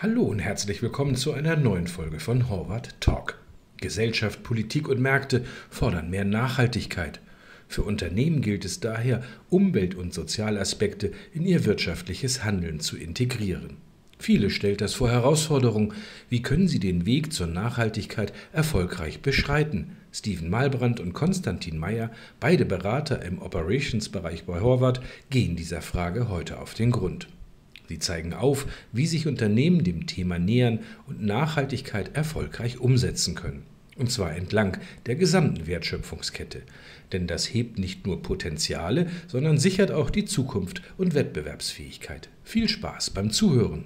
Hallo und herzlich willkommen zu einer neuen Folge von Horvath Talk. Gesellschaft, Politik und Märkte fordern mehr Nachhaltigkeit. Für Unternehmen gilt es daher, Umwelt- und Sozialaspekte in ihr wirtschaftliches Handeln zu integrieren. Viele stellt das vor Herausforderung. Wie können sie den Weg zur Nachhaltigkeit erfolgreich beschreiten? Steven Malbrand und Konstantin Meyer, beide Berater im Operations-Bereich bei Horvath, gehen dieser Frage heute auf den Grund. Sie zeigen auf, wie sich Unternehmen dem Thema nähern und Nachhaltigkeit erfolgreich umsetzen können. Und zwar entlang der gesamten Wertschöpfungskette. Denn das hebt nicht nur Potenziale, sondern sichert auch die Zukunft und Wettbewerbsfähigkeit. Viel Spaß beim Zuhören!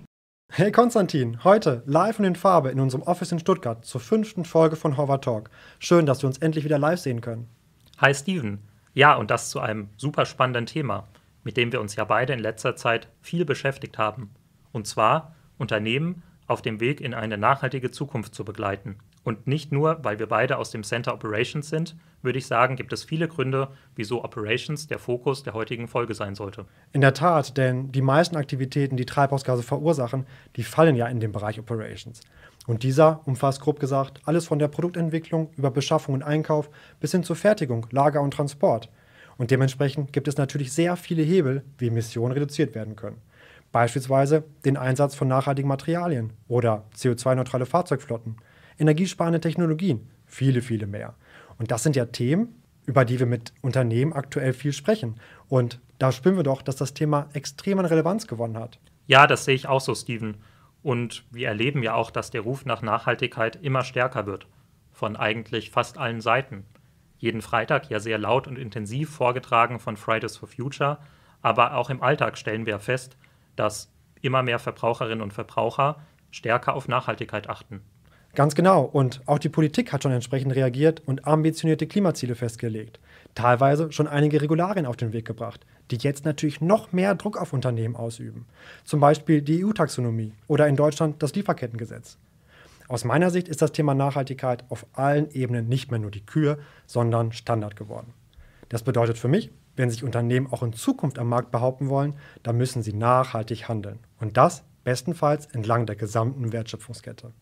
Hey Konstantin, heute live und in Farbe in unserem Office in Stuttgart zur fünften Folge von Hover Talk. Schön, dass wir uns endlich wieder live sehen können. Hi Steven. Ja, und das zu einem super spannenden Thema, mit dem wir uns ja beide in letzter Zeit viel beschäftigt haben. Und zwar Unternehmen auf dem Weg in eine nachhaltige Zukunft zu begleiten. Und nicht nur, weil wir beide aus dem Center Operations sind, würde ich sagen, gibt es viele Gründe, wieso Operations der Fokus der heutigen Folge sein sollte. In der Tat, denn die meisten Aktivitäten, die Treibhausgase verursachen, die fallen ja in den Bereich Operations. Und dieser umfasst grob gesagt alles von der Produktentwicklung über Beschaffung und Einkauf bis hin zur Fertigung, Lager und Transport. Und dementsprechend gibt es natürlich sehr viele Hebel, wie Emissionen reduziert werden können. Beispielsweise den Einsatz von nachhaltigen Materialien oder CO2-neutrale Fahrzeugflotten – energiesparende Technologien, viele, viele mehr. Und das sind ja Themen, über die wir mit Unternehmen aktuell viel sprechen. Und da spüren wir doch, dass das Thema extrem an Relevanz gewonnen hat. Ja, das sehe ich auch so, Steven. Und wir erleben ja auch, dass der Ruf nach Nachhaltigkeit immer stärker wird. Von eigentlich fast allen Seiten. Jeden Freitag ja sehr laut und intensiv vorgetragen von Fridays for Future. Aber auch im Alltag stellen wir fest, dass immer mehr Verbraucherinnen und Verbraucher stärker auf Nachhaltigkeit achten. Ganz genau. Und auch die Politik hat schon entsprechend reagiert und ambitionierte Klimaziele festgelegt. Teilweise schon einige Regularien auf den Weg gebracht, die jetzt natürlich noch mehr Druck auf Unternehmen ausüben. Zum Beispiel die EU-Taxonomie oder in Deutschland das Lieferkettengesetz. Aus meiner Sicht ist das Thema Nachhaltigkeit auf allen Ebenen nicht mehr nur die Kür, sondern Standard geworden. Das bedeutet für mich, wenn sich Unternehmen auch in Zukunft am Markt behaupten wollen, dann müssen sie nachhaltig handeln. Und das bestenfalls entlang der gesamten Wertschöpfungskette.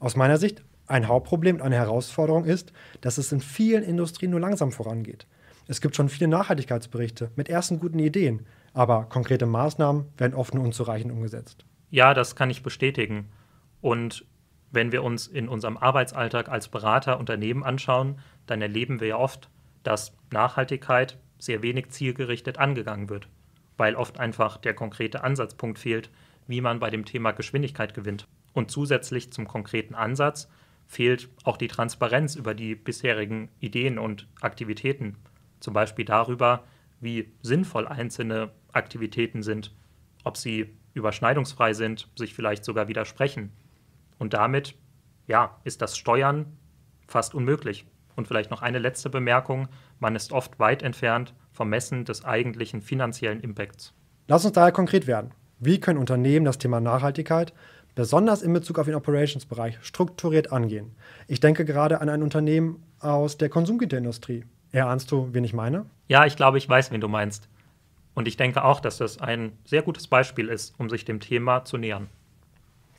Aus meiner Sicht ein Hauptproblem und eine Herausforderung ist, dass es in vielen Industrien nur langsam vorangeht. Es gibt schon viele Nachhaltigkeitsberichte mit ersten guten Ideen, aber konkrete Maßnahmen werden oft nur unzureichend umgesetzt. Ja, das kann ich bestätigen. Und wenn wir uns in unserem Arbeitsalltag als Berater Unternehmen anschauen, dann erleben wir ja oft, dass Nachhaltigkeit sehr wenig zielgerichtet angegangen wird, weil oft einfach der konkrete Ansatzpunkt fehlt, wie man bei dem Thema Geschwindigkeit gewinnt. Und zusätzlich zum konkreten Ansatz fehlt auch die Transparenz über die bisherigen Ideen und Aktivitäten, zum Beispiel darüber, wie sinnvoll einzelne Aktivitäten sind, ob sie überschneidungsfrei sind, sich vielleicht sogar widersprechen. Und damit, ja, ist das Steuern fast unmöglich. Und vielleicht noch eine letzte Bemerkung, man ist oft weit entfernt vom Messen des eigentlichen finanziellen Impacts. Lass uns daher konkret werden. Wie können Unternehmen das Thema Nachhaltigkeit besonders in Bezug auf den Operations-Bereich strukturiert angehen. Ich denke gerade an ein Unternehmen aus der Konsumgüterindustrie. Erahnst du, wen ich meine? Ja, ich glaube, ich weiß, wen du meinst. Und ich denke auch, dass das ein sehr gutes Beispiel ist, um sich dem Thema zu nähern.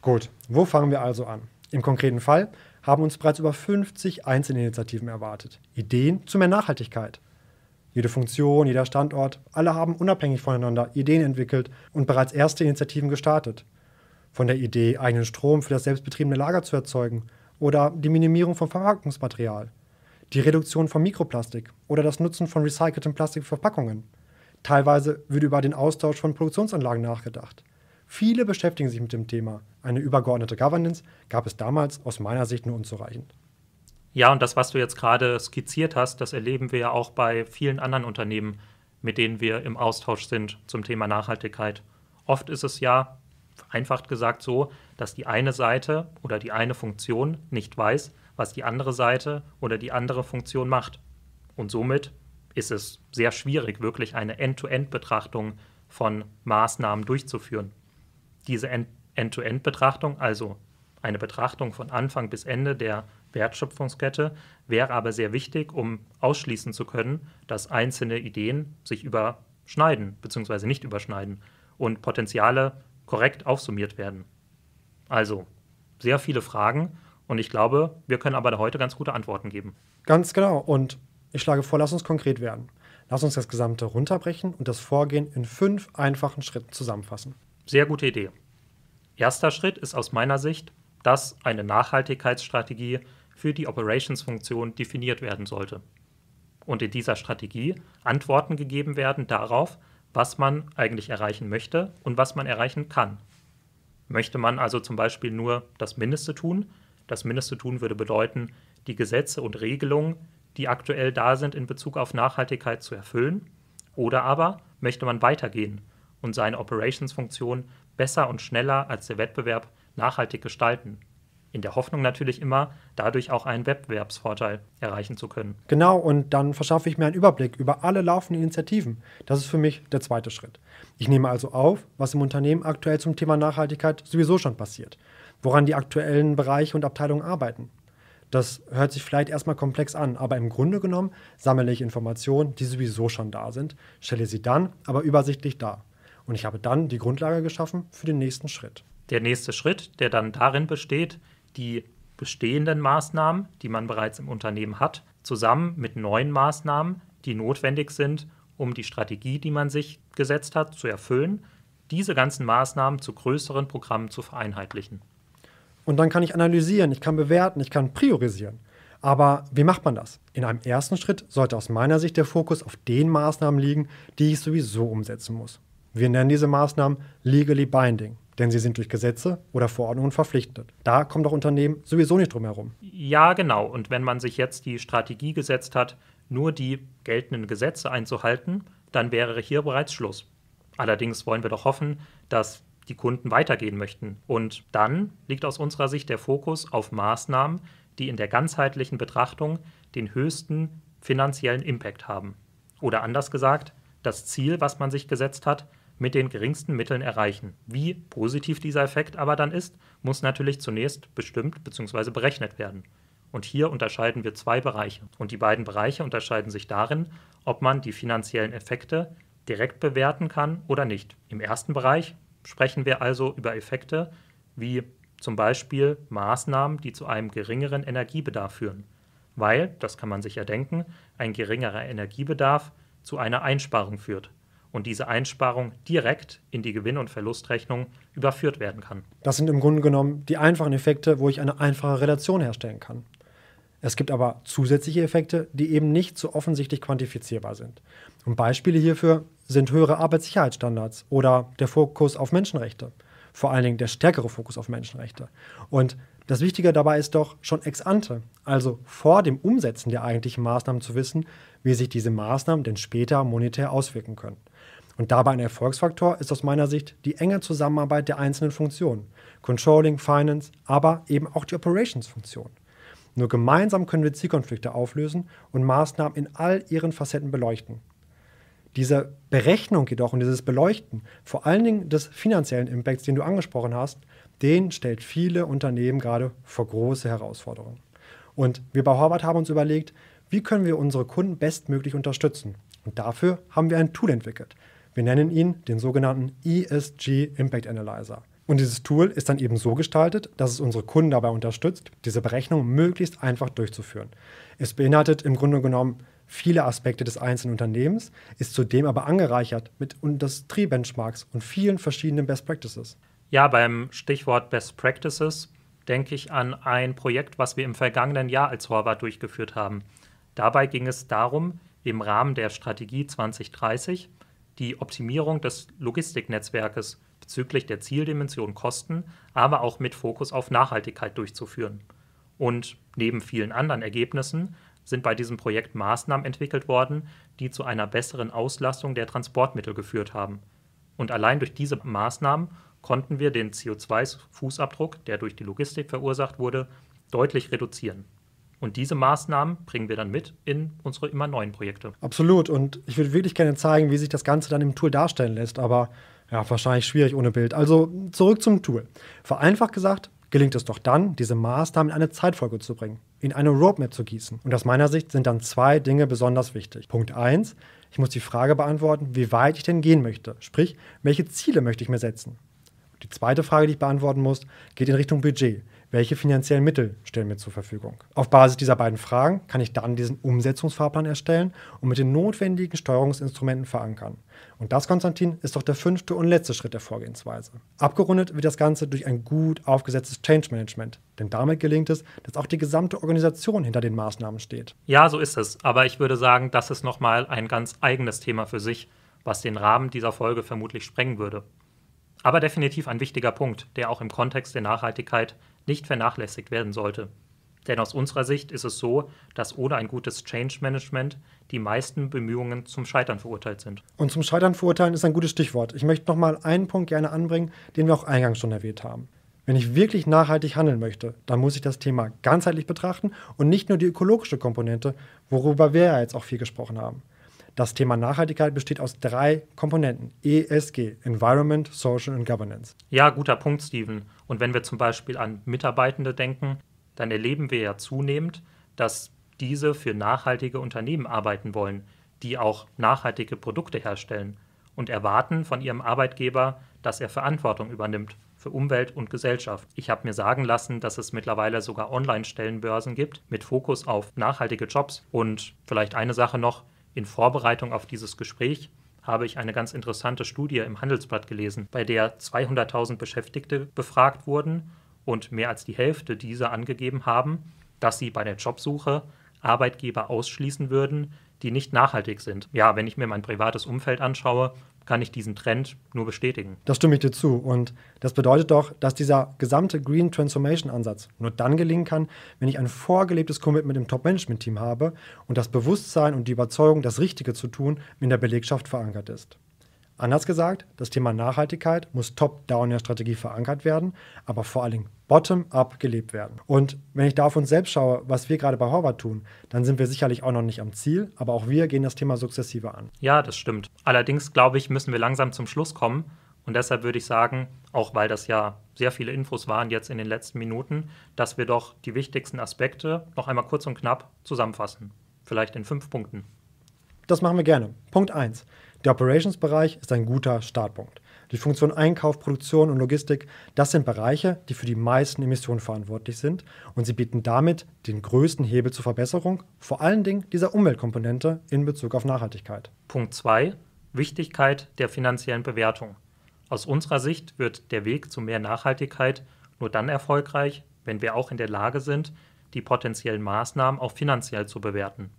Gut, wo fangen wir also an? Im konkreten Fall haben uns bereits über 50 Einzelinitiativen erwartet. Ideen zu mehr Nachhaltigkeit. Jede Funktion, jeder Standort, alle haben unabhängig voneinander Ideen entwickelt und bereits erste Initiativen gestartet. Von der Idee, eigenen Strom für das selbstbetriebene Lager zu erzeugen oder die Minimierung von Verpackungsmaterial, die Reduktion von Mikroplastik oder das Nutzen von recycelten Plastikverpackungen. Teilweise wird über den Austausch von Produktionsanlagen nachgedacht. Viele beschäftigen sich mit dem Thema. Eine übergeordnete Governance gab es damals aus meiner Sicht nur unzureichend. Ja, und das, was du jetzt gerade skizziert hast, das erleben wir ja auch bei vielen anderen Unternehmen, mit denen wir im Austausch sind zum Thema Nachhaltigkeit. Oft ist es ja vereinfacht gesagt so, dass die eine Seite oder die eine Funktion nicht weiß, was die andere Seite oder die andere Funktion macht. Und somit ist es sehr schwierig, wirklich eine End-to-End-Betrachtung von Maßnahmen durchzuführen. Diese End-to-End-Betrachtung, also eine Betrachtung von Anfang bis Ende der Wertschöpfungskette, wäre aber sehr wichtig, um ausschließen zu können, dass einzelne Ideen sich überschneiden bzw. nicht überschneiden und Potenziale korrekt aufsummiert werden. Also, sehr viele Fragen und ich glaube, wir können aber heute ganz gute Antworten geben. Ganz genau und ich schlage vor, lass uns konkret werden. Lass uns das Gesamte runterbrechen und das Vorgehen in fünf einfachen Schritten zusammenfassen. Sehr gute Idee. Erster Schritt ist aus meiner Sicht, dass eine Nachhaltigkeitsstrategie für die Operations-Funktion definiert werden sollte. Und in dieser Strategie Antworten gegeben werden darauf, was man eigentlich erreichen möchte und was man erreichen kann. Möchte man also zum Beispiel nur das Mindeste tun? Das Mindeste tun würde bedeuten, die Gesetze und Regelungen, die aktuell da sind in Bezug auf Nachhaltigkeit zu erfüllen. Oder aber möchte man weitergehen und seine Operations-Funktion besser und schneller als der Wettbewerb nachhaltig gestalten? in der Hoffnung natürlich immer, dadurch auch einen Wettbewerbsvorteil erreichen zu können. Genau, und dann verschaffe ich mir einen Überblick über alle laufenden Initiativen. Das ist für mich der zweite Schritt. Ich nehme also auf, was im Unternehmen aktuell zum Thema Nachhaltigkeit sowieso schon passiert, woran die aktuellen Bereiche und Abteilungen arbeiten. Das hört sich vielleicht erstmal komplex an, aber im Grunde genommen sammle ich Informationen, die sowieso schon da sind, stelle sie dann aber übersichtlich dar. Und ich habe dann die Grundlage geschaffen für den nächsten Schritt. Der nächste Schritt, der dann darin besteht, die bestehenden Maßnahmen, die man bereits im Unternehmen hat, zusammen mit neuen Maßnahmen, die notwendig sind, um die Strategie, die man sich gesetzt hat, zu erfüllen, diese ganzen Maßnahmen zu größeren Programmen zu vereinheitlichen. Und dann kann ich analysieren, ich kann bewerten, ich kann priorisieren. Aber wie macht man das? In einem ersten Schritt sollte aus meiner Sicht der Fokus auf den Maßnahmen liegen, die ich sowieso umsetzen muss. Wir nennen diese Maßnahmen legally binding, denn sie sind durch Gesetze oder Verordnungen verpflichtet. Da kommen doch Unternehmen sowieso nicht drum herum. Ja, genau. Und wenn man sich jetzt die Strategie gesetzt hat, nur die geltenden Gesetze einzuhalten, dann wäre hier bereits Schluss. Allerdings wollen wir doch hoffen, dass die Kunden weitergehen möchten. Und dann liegt aus unserer Sicht der Fokus auf Maßnahmen, die in der ganzheitlichen Betrachtung den höchsten finanziellen Impact haben. Oder anders gesagt, das Ziel, was man sich gesetzt hat, mit den geringsten Mitteln erreichen. Wie positiv dieser Effekt aber dann ist, muss natürlich zunächst bestimmt bzw. berechnet werden. Und hier unterscheiden wir zwei Bereiche. Und die beiden Bereiche unterscheiden sich darin, ob man die finanziellen Effekte direkt bewerten kann oder nicht. Im ersten Bereich sprechen wir also über Effekte wie zum Beispiel Maßnahmen, die zu einem geringeren Energiebedarf führen, weil, das kann man sich ja denken, ein geringerer Energiebedarf zu einer Einsparung führt und diese Einsparung direkt in die Gewinn- und Verlustrechnung überführt werden kann. Das sind im Grunde genommen die einfachen Effekte, wo ich eine einfache Relation herstellen kann. Es gibt aber zusätzliche Effekte, die eben nicht so offensichtlich quantifizierbar sind. Und Beispiele hierfür sind höhere Arbeitssicherheitsstandards oder der Fokus auf Menschenrechte. Vor allen Dingen der stärkere Fokus auf Menschenrechte. Und das Wichtige dabei ist doch schon ex ante, also vor dem Umsetzen der eigentlichen Maßnahmen zu wissen, wie sich diese Maßnahmen denn später monetär auswirken können. Und dabei ein Erfolgsfaktor ist aus meiner Sicht die enge Zusammenarbeit der einzelnen Funktionen. Controlling, Finance, aber eben auch die Operations-Funktion. Nur gemeinsam können wir Zielkonflikte auflösen und Maßnahmen in all ihren Facetten beleuchten. Diese Berechnung jedoch und dieses Beleuchten, vor allen Dingen des finanziellen Impacts, den du angesprochen hast, den stellt viele Unternehmen gerade vor große Herausforderungen. Und wir bei Horvath haben uns überlegt, wie können wir unsere Kunden bestmöglich unterstützen. Und dafür haben wir ein Tool entwickelt, wir nennen ihn den sogenannten ESG Impact Analyzer. Und dieses Tool ist dann eben so gestaltet, dass es unsere Kunden dabei unterstützt, diese Berechnung möglichst einfach durchzuführen. Es beinhaltet im Grunde genommen viele Aspekte des einzelnen Unternehmens, ist zudem aber angereichert mit Industriebenchmarks und vielen verschiedenen Best Practices. Ja, beim Stichwort Best Practices denke ich an ein Projekt, was wir im vergangenen Jahr als Horvath durchgeführt haben. Dabei ging es darum, im Rahmen der Strategie 2030 die Optimierung des Logistiknetzwerkes bezüglich der Zieldimension Kosten, aber auch mit Fokus auf Nachhaltigkeit durchzuführen. Und neben vielen anderen Ergebnissen sind bei diesem Projekt Maßnahmen entwickelt worden, die zu einer besseren Auslastung der Transportmittel geführt haben. Und allein durch diese Maßnahmen konnten wir den CO2-Fußabdruck, der durch die Logistik verursacht wurde, deutlich reduzieren. Und diese Maßnahmen bringen wir dann mit in unsere immer neuen Projekte. Absolut. Und ich würde wirklich gerne zeigen, wie sich das Ganze dann im Tool darstellen lässt. Aber ja, wahrscheinlich schwierig ohne Bild. Also zurück zum Tool. Vereinfacht gesagt, gelingt es doch dann, diese Maßnahmen in eine Zeitfolge zu bringen, in eine Roadmap zu gießen. Und aus meiner Sicht sind dann zwei Dinge besonders wichtig. Punkt 1, ich muss die Frage beantworten, wie weit ich denn gehen möchte, sprich, welche Ziele möchte ich mir setzen. die zweite Frage, die ich beantworten muss, geht in Richtung Budget welche finanziellen Mittel stellen wir zur Verfügung? Auf Basis dieser beiden Fragen kann ich dann diesen Umsetzungsfahrplan erstellen und mit den notwendigen Steuerungsinstrumenten verankern. Und das, Konstantin, ist doch der fünfte und letzte Schritt der Vorgehensweise. Abgerundet wird das Ganze durch ein gut aufgesetztes Change Management, denn damit gelingt es, dass auch die gesamte Organisation hinter den Maßnahmen steht. Ja, so ist es. Aber ich würde sagen, das ist nochmal ein ganz eigenes Thema für sich, was den Rahmen dieser Folge vermutlich sprengen würde. Aber definitiv ein wichtiger Punkt, der auch im Kontext der Nachhaltigkeit nicht vernachlässigt werden sollte. Denn aus unserer Sicht ist es so, dass ohne ein gutes Change Management die meisten Bemühungen zum Scheitern verurteilt sind. Und zum Scheitern verurteilen ist ein gutes Stichwort. Ich möchte nochmal einen Punkt gerne anbringen, den wir auch eingangs schon erwähnt haben. Wenn ich wirklich nachhaltig handeln möchte, dann muss ich das Thema ganzheitlich betrachten und nicht nur die ökologische Komponente, worüber wir ja jetzt auch viel gesprochen haben. Das Thema Nachhaltigkeit besteht aus drei Komponenten: ESG, Environment, Social und Governance. Ja, guter Punkt, Steven. Und wenn wir zum Beispiel an Mitarbeitende denken, dann erleben wir ja zunehmend, dass diese für nachhaltige Unternehmen arbeiten wollen, die auch nachhaltige Produkte herstellen und erwarten von ihrem Arbeitgeber, dass er Verantwortung übernimmt für Umwelt und Gesellschaft. Ich habe mir sagen lassen, dass es mittlerweile sogar Online-Stellenbörsen gibt mit Fokus auf nachhaltige Jobs. Und vielleicht eine Sache noch in Vorbereitung auf dieses Gespräch habe ich eine ganz interessante Studie im Handelsblatt gelesen, bei der 200.000 Beschäftigte befragt wurden und mehr als die Hälfte dieser angegeben haben, dass sie bei der Jobsuche Arbeitgeber ausschließen würden, die nicht nachhaltig sind. Ja, wenn ich mir mein privates Umfeld anschaue, kann ich diesen Trend nur bestätigen. Das stimme ich dir zu. Und das bedeutet doch, dass dieser gesamte Green Transformation Ansatz nur dann gelingen kann, wenn ich ein vorgelebtes Commitment im Top-Management-Team habe und das Bewusstsein und die Überzeugung, das Richtige zu tun, in der Belegschaft verankert ist. Anders gesagt, das Thema Nachhaltigkeit muss top-down in der Strategie verankert werden, aber vor allen Dingen bottom-up gelebt werden. Und wenn ich da auf uns selbst schaue, was wir gerade bei Horvath tun, dann sind wir sicherlich auch noch nicht am Ziel, aber auch wir gehen das Thema sukzessive an. Ja, das stimmt. Allerdings, glaube ich, müssen wir langsam zum Schluss kommen. Und deshalb würde ich sagen, auch weil das ja sehr viele Infos waren jetzt in den letzten Minuten, dass wir doch die wichtigsten Aspekte noch einmal kurz und knapp zusammenfassen. Vielleicht in fünf Punkten. Das machen wir gerne. Punkt 1. Der Operations-Bereich ist ein guter Startpunkt. Die Funktion Einkauf, Produktion und Logistik, das sind Bereiche, die für die meisten Emissionen verantwortlich sind und sie bieten damit den größten Hebel zur Verbesserung, vor allen Dingen dieser Umweltkomponente in Bezug auf Nachhaltigkeit. Punkt 2. Wichtigkeit der finanziellen Bewertung. Aus unserer Sicht wird der Weg zu mehr Nachhaltigkeit nur dann erfolgreich, wenn wir auch in der Lage sind, die potenziellen Maßnahmen auch finanziell zu bewerten.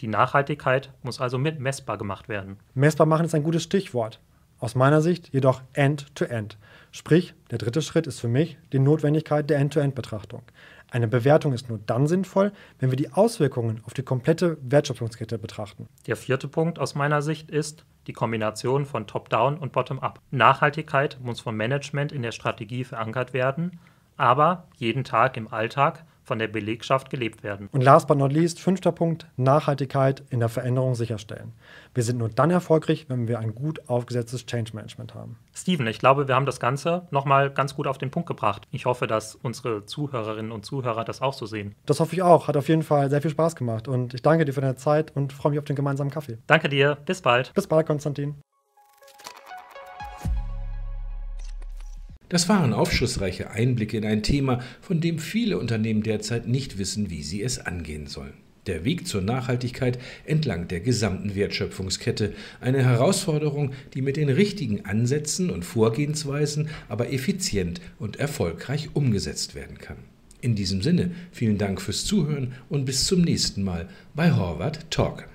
Die Nachhaltigkeit muss also mit messbar gemacht werden. Messbar machen ist ein gutes Stichwort. Aus meiner Sicht jedoch End-to-End. -End. Sprich, der dritte Schritt ist für mich die Notwendigkeit der End-to-End-Betrachtung. Eine Bewertung ist nur dann sinnvoll, wenn wir die Auswirkungen auf die komplette Wertschöpfungskette betrachten. Der vierte Punkt aus meiner Sicht ist die Kombination von Top-Down und Bottom-Up. Nachhaltigkeit muss vom Management in der Strategie verankert werden, aber jeden Tag im Alltag von der Belegschaft gelebt werden. Und last but not least, fünfter Punkt, Nachhaltigkeit in der Veränderung sicherstellen. Wir sind nur dann erfolgreich, wenn wir ein gut aufgesetztes Change Management haben. Steven, ich glaube, wir haben das Ganze nochmal ganz gut auf den Punkt gebracht. Ich hoffe, dass unsere Zuhörerinnen und Zuhörer das auch so sehen. Das hoffe ich auch. Hat auf jeden Fall sehr viel Spaß gemacht und ich danke dir für deine Zeit und freue mich auf den gemeinsamen Kaffee. Danke dir. Bis bald. Bis bald, Konstantin. Das waren aufschlussreiche Einblicke in ein Thema, von dem viele Unternehmen derzeit nicht wissen, wie sie es angehen sollen. Der Weg zur Nachhaltigkeit entlang der gesamten Wertschöpfungskette. Eine Herausforderung, die mit den richtigen Ansätzen und Vorgehensweisen aber effizient und erfolgreich umgesetzt werden kann. In diesem Sinne, vielen Dank fürs Zuhören und bis zum nächsten Mal bei Horvath Talk.